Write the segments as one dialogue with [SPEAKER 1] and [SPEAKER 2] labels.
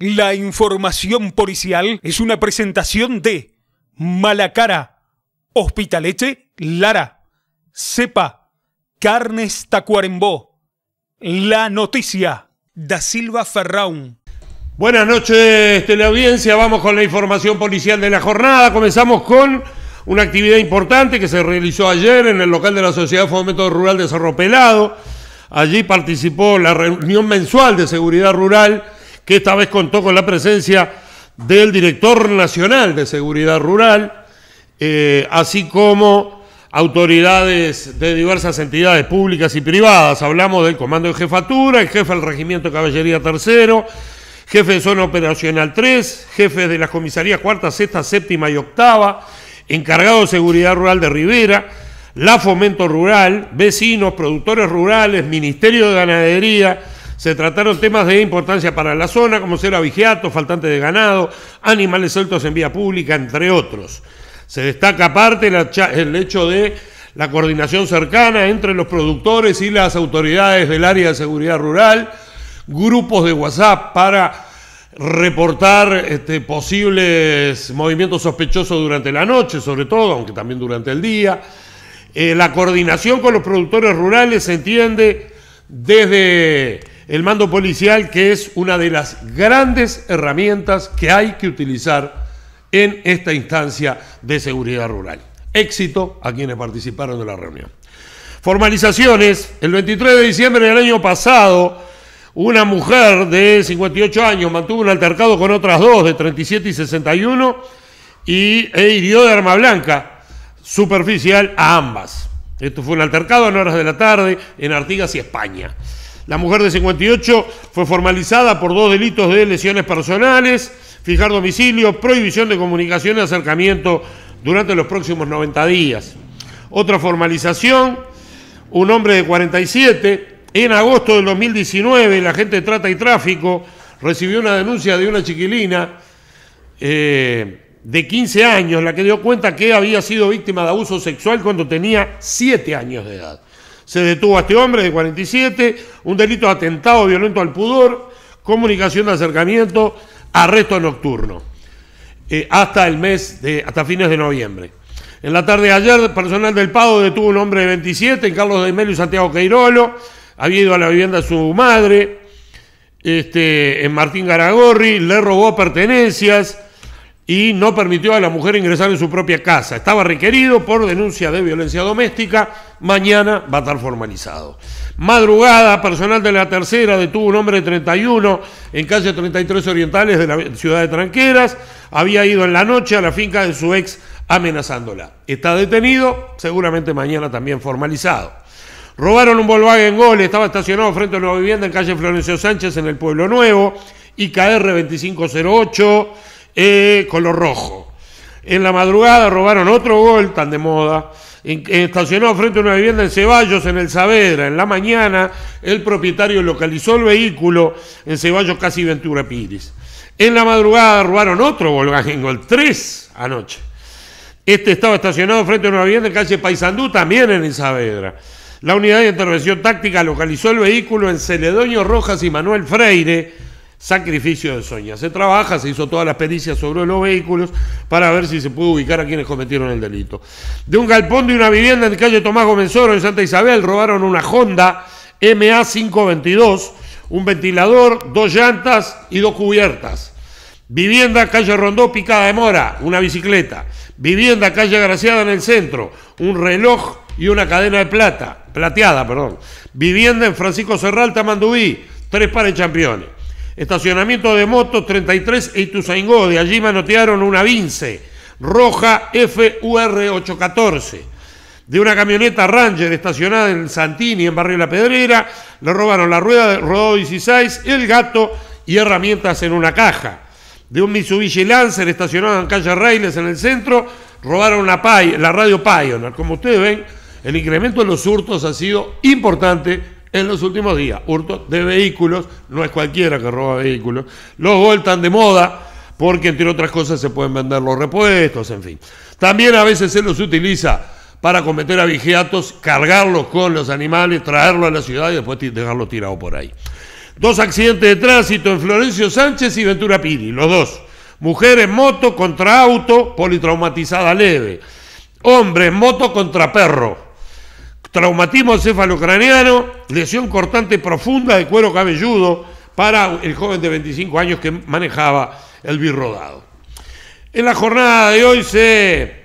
[SPEAKER 1] La información policial es una presentación de Malacara, Hospitalete Lara, Cepa, Carnes Tacuarembó, La Noticia, Da Silva Ferraun. Buenas noches, teleaudiencia. Vamos con la información policial de la jornada. Comenzamos con una actividad importante que se realizó ayer en el local de la Sociedad de Fomento Rural de Cerro Pelado. Allí participó la reunión mensual de seguridad rural que esta vez contó con la presencia del director nacional de seguridad rural, eh, así como autoridades de diversas entidades públicas y privadas. Hablamos del comando de jefatura, el jefe del regimiento caballería tercero, jefe de zona operacional 3, Jefe de las comisarías cuarta, sexta, séptima y octava, encargado de seguridad rural de Rivera, la fomento rural, vecinos, productores rurales, ministerio de ganadería, se trataron temas de importancia para la zona, como ser avigeato, faltante de ganado, animales sueltos en vía pública, entre otros. Se destaca aparte el hecho de la coordinación cercana entre los productores y las autoridades del área de seguridad rural, grupos de WhatsApp para reportar este, posibles movimientos sospechosos durante la noche, sobre todo, aunque también durante el día. Eh, la coordinación con los productores rurales se entiende desde el mando policial, que es una de las grandes herramientas que hay que utilizar en esta instancia de seguridad rural. Éxito a quienes participaron de la reunión. Formalizaciones. El 23 de diciembre del año pasado, una mujer de 58 años mantuvo un altercado con otras dos de 37 y 61 y e hirió de arma blanca superficial a ambas. Esto fue un altercado en horas de la tarde en Artigas y España. La mujer de 58 fue formalizada por dos delitos de lesiones personales, fijar domicilio, prohibición de comunicación y acercamiento durante los próximos 90 días. Otra formalización, un hombre de 47, en agosto del 2019, la gente de trata y tráfico recibió una denuncia de una chiquilina eh, de 15 años, la que dio cuenta que había sido víctima de abuso sexual cuando tenía 7 años de edad se detuvo a este hombre de 47, un delito de atentado violento al pudor, comunicación de acercamiento, arresto nocturno, eh, hasta el mes, de, hasta fines de noviembre. En la tarde de ayer, personal del Pado detuvo un hombre de 27, en Carlos de Melo y Santiago Queirolo, había ido a la vivienda de su madre, este, en Martín Garagorri, le robó pertenencias, y no permitió a la mujer ingresar en su propia casa. Estaba requerido por denuncia de violencia doméstica. Mañana va a estar formalizado. Madrugada, personal de la tercera detuvo un hombre de 31 en calle 33 Orientales de la ciudad de Tranqueras. Había ido en la noche a la finca de su ex amenazándola. Está detenido, seguramente mañana también formalizado. Robaron un Volkswagen Gol, estaba estacionado frente a una vivienda en calle Florencio Sánchez en el Pueblo Nuevo, IKR 2508 color rojo. En la madrugada robaron otro gol tan de moda. Estacionado frente a una vivienda en Ceballos, en el Saavedra. En la mañana, el propietario localizó el vehículo en Ceballos, casi Ventura Pires. En la madrugada robaron otro Volkswagen Gol, tres anoche. Este estaba estacionado frente a una vivienda en calle Paisandú, también en el Saavedra. La unidad de intervención táctica localizó el vehículo en Celedoño Rojas y Manuel Freire sacrificio de Soña. Se trabaja, se hizo todas las pericias sobre los vehículos para ver si se pudo ubicar a quienes cometieron el delito. De un galpón de una vivienda en calle Tomás Oro en Santa Isabel robaron una Honda MA522, un ventilador, dos llantas y dos cubiertas. Vivienda calle Rondó, picada de mora, una bicicleta. Vivienda calle Graciada en el centro, un reloj y una cadena de plata, plateada, perdón. Vivienda en Francisco Serralta, Mandubí, tres pares Estacionamiento de motos 33 e Ituzaingó. De allí manotearon una Vince roja FUR814. De una camioneta Ranger estacionada en Santini, en Barrio La Pedrera, le robaron la rueda de Rodó 16, el gato y herramientas en una caja. De un Mitsubishi Lancer estacionado en calle Reyes, en el centro, robaron la, la radio Pioneer. Como ustedes ven, el incremento de los hurtos ha sido importante en los últimos días. Hurto de vehículos, no es cualquiera que roba vehículos. Los vueltan de moda porque entre otras cosas se pueden vender los repuestos, en fin. También a veces se los utiliza para cometer avigiatos, cargarlos con los animales, traerlos a la ciudad y después dejarlos tirados por ahí. Dos accidentes de tránsito en Florencio Sánchez y Ventura Piri, los dos. Mujer en moto contra auto, politraumatizada leve. Hombre en moto contra perro traumatismo ucraniano lesión cortante profunda de cuero cabelludo para el joven de 25 años que manejaba el birrodado. En la jornada de hoy se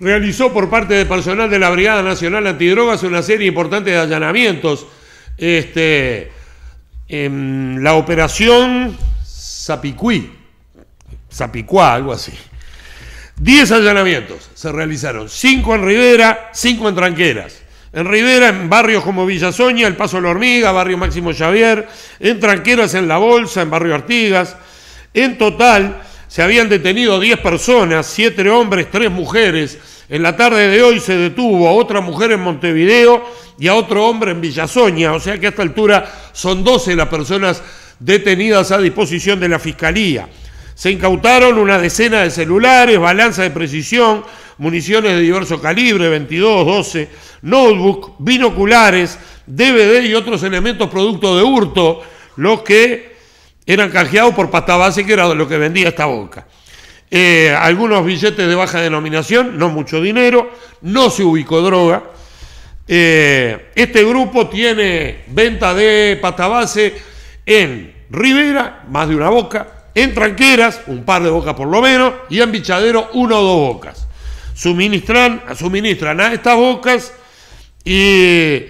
[SPEAKER 1] realizó por parte del personal de la Brigada Nacional Antidrogas una serie importante de allanamientos. Este, en la operación Zapicuí, Zapicuá, algo así. Diez allanamientos se realizaron, cinco en Rivera, cinco en Tranqueras. En Rivera, en barrios como Villasoña, El Paso de la Hormiga, Barrio Máximo Xavier, en Tranqueras, en La Bolsa, en Barrio Artigas. En total, se habían detenido 10 personas, 7 hombres, 3 mujeres. En la tarde de hoy se detuvo a otra mujer en Montevideo y a otro hombre en Villasoña, o sea que a esta altura son 12 las personas detenidas a disposición de la Fiscalía. Se incautaron una decena de celulares, balanza de precisión, municiones de diverso calibre, 22, 12, notebook, binoculares, DVD y otros elementos producto de hurto, los que eran canjeados por patabase, que era lo que vendía esta boca. Eh, algunos billetes de baja denominación, no mucho dinero, no se ubicó droga. Eh, este grupo tiene venta de patabase en Rivera, más de una boca, en tranqueras, un par de bocas por lo menos, y en bichadero, uno o dos bocas. Suministran, suministran a estas bocas y,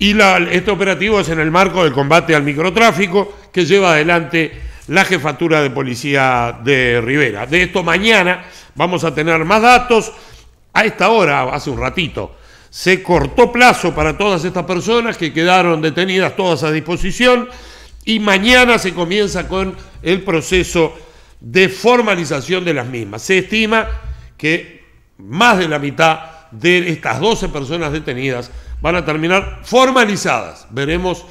[SPEAKER 1] y este operativo es en el marco del combate al microtráfico que lleva adelante la jefatura de policía de Rivera. De esto mañana vamos a tener más datos. A esta hora, hace un ratito, se cortó plazo para todas estas personas que quedaron detenidas todas a disposición y mañana se comienza con el proceso de formalización de las mismas. Se estima que más de la mitad de estas 12 personas detenidas van a terminar formalizadas. Veremos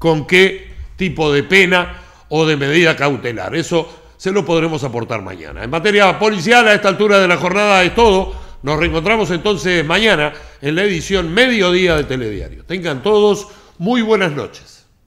[SPEAKER 1] con qué tipo de pena o de medida cautelar. Eso se lo podremos aportar mañana. En materia policial, a esta altura de la jornada es todo. Nos reencontramos entonces mañana en la edición Mediodía de Telediario. Tengan todos muy buenas noches.